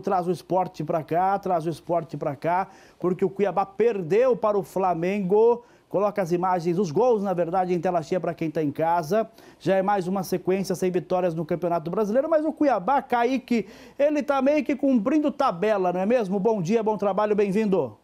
traz o esporte para cá, traz o esporte para cá, porque o Cuiabá perdeu para o Flamengo. Coloca as imagens, os gols, na verdade, em tela cheia para quem está em casa. Já é mais uma sequência sem vitórias no Campeonato Brasileiro, mas o Cuiabá, Kaique, ele está meio que cumprindo tabela, não é mesmo? Bom dia, bom trabalho, bem-vindo.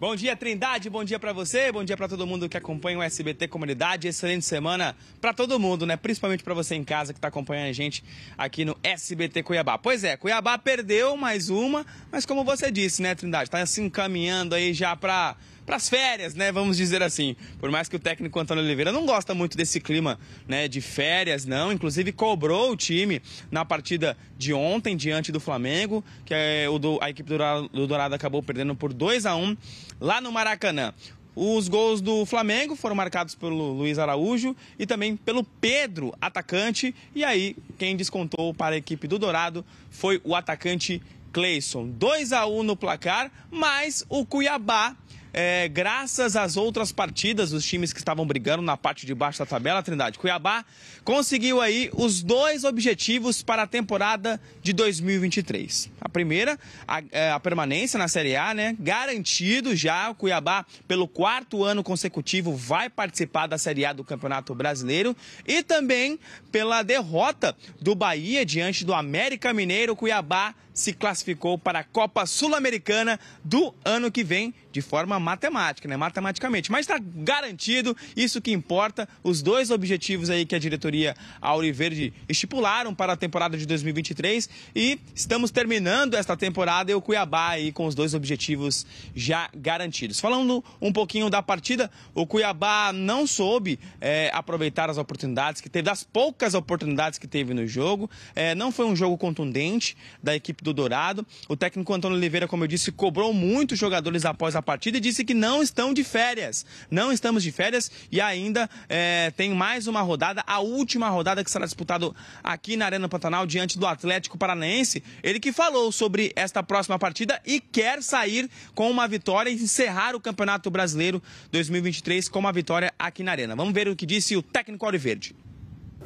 Bom dia, Trindade. Bom dia para você. Bom dia para todo mundo que acompanha o SBT Comunidade. Excelente semana para todo mundo, né? Principalmente para você em casa que está acompanhando a gente aqui no SBT Cuiabá. Pois é, Cuiabá perdeu mais uma, mas como você disse, né, Trindade, está se encaminhando aí já para para as férias, né? Vamos dizer assim. Por mais que o técnico Antônio Oliveira não gosta muito desse clima, né, de férias, não. Inclusive cobrou o time na partida de ontem diante do Flamengo, que é o do, a equipe do Dourado, do Dourado acabou perdendo por 2 a 1 lá no Maracanã. Os gols do Flamengo foram marcados pelo Luiz Araújo e também pelo Pedro, atacante. E aí, quem descontou para a equipe do Dourado foi o atacante Cleison. 2 a 1 no placar, mas o Cuiabá é, graças às outras partidas, os times que estavam brigando na parte de baixo da tabela, Trindade, Cuiabá conseguiu aí os dois objetivos para a temporada de 2023. A primeira, a, é, a permanência na Série A, né? Garantido já, o Cuiabá, pelo quarto ano consecutivo, vai participar da Série A do Campeonato Brasileiro e também pela derrota do Bahia diante do América Mineiro, Cuiabá se classificou para a Copa Sul-Americana do ano que vem de forma matemática, né? Matematicamente. Mas está garantido, isso que importa. Os dois objetivos aí que a diretoria Auriverde estipularam para a temporada de 2023. E estamos terminando esta temporada e o Cuiabá aí com os dois objetivos já garantidos. Falando um pouquinho da partida, o Cuiabá não soube é, aproveitar as oportunidades que teve, das poucas oportunidades que teve no jogo. É, não foi um jogo contundente da equipe do Dourado. O técnico Antônio Oliveira, como eu disse, cobrou muitos jogadores após a partida e disse disse que não estão de férias. Não estamos de férias e ainda é, tem mais uma rodada, a última rodada que será disputada aqui na Arena Pantanal diante do Atlético Paranaense. Ele que falou sobre esta próxima partida e quer sair com uma vitória e encerrar o Campeonato Brasileiro 2023 com uma vitória aqui na Arena. Vamos ver o que disse o técnico Auriverde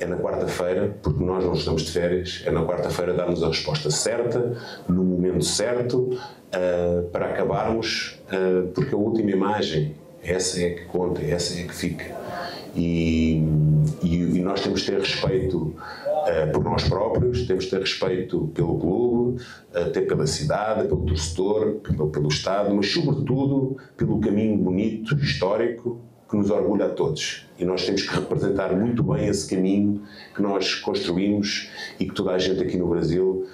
é na quarta-feira, porque nós não estamos de férias, é na quarta-feira darmos a resposta certa, no momento certo, uh, para acabarmos, uh, porque a última imagem, essa é que conta, essa é que fica. E, e, e nós temos de ter respeito uh, por nós próprios, temos de ter respeito pelo clube, até pela cidade, pelo torcedor, pelo, pelo Estado, mas sobretudo pelo caminho bonito, histórico, que nos orgulha a todos. E nós temos que representar muito bem esse caminho que nós construímos e que toda a gente aqui no Brasil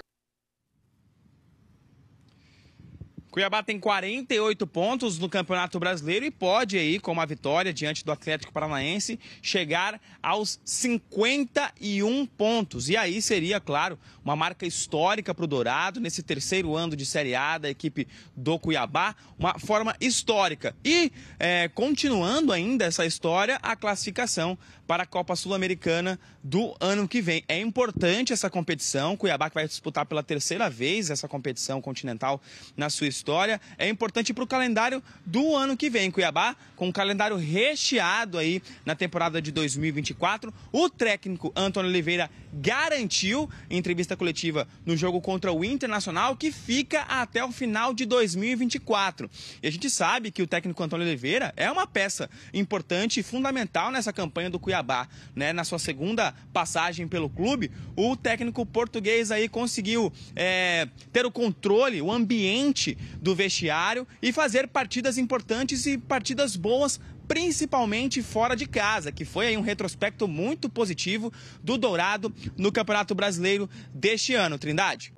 Cuiabá tem 48 pontos no Campeonato Brasileiro e pode aí, com uma vitória diante do Atlético Paranaense, chegar aos 51 pontos. E aí seria, claro, uma marca histórica para o Dourado nesse terceiro ano de Série A da equipe do Cuiabá, uma forma histórica. E é, continuando ainda essa história, a classificação para a Copa Sul-Americana do ano que vem. É importante essa competição. Cuiabá que vai disputar pela terceira vez essa competição continental na sua história história, é importante para o calendário do ano que vem. Cuiabá, com um calendário recheado aí na temporada de 2024. O técnico Antônio Oliveira garantiu, em entrevista coletiva no jogo contra o Internacional, que fica até o final de 2024. E a gente sabe que o técnico Antônio Oliveira é uma peça importante e fundamental nessa campanha do Cuiabá. Né? Na sua segunda passagem pelo clube, o técnico português aí conseguiu é, ter o controle, o ambiente do vestiário e fazer partidas importantes e partidas boas principalmente fora de casa, que foi aí um retrospecto muito positivo do Dourado no Campeonato Brasileiro deste ano, Trindade.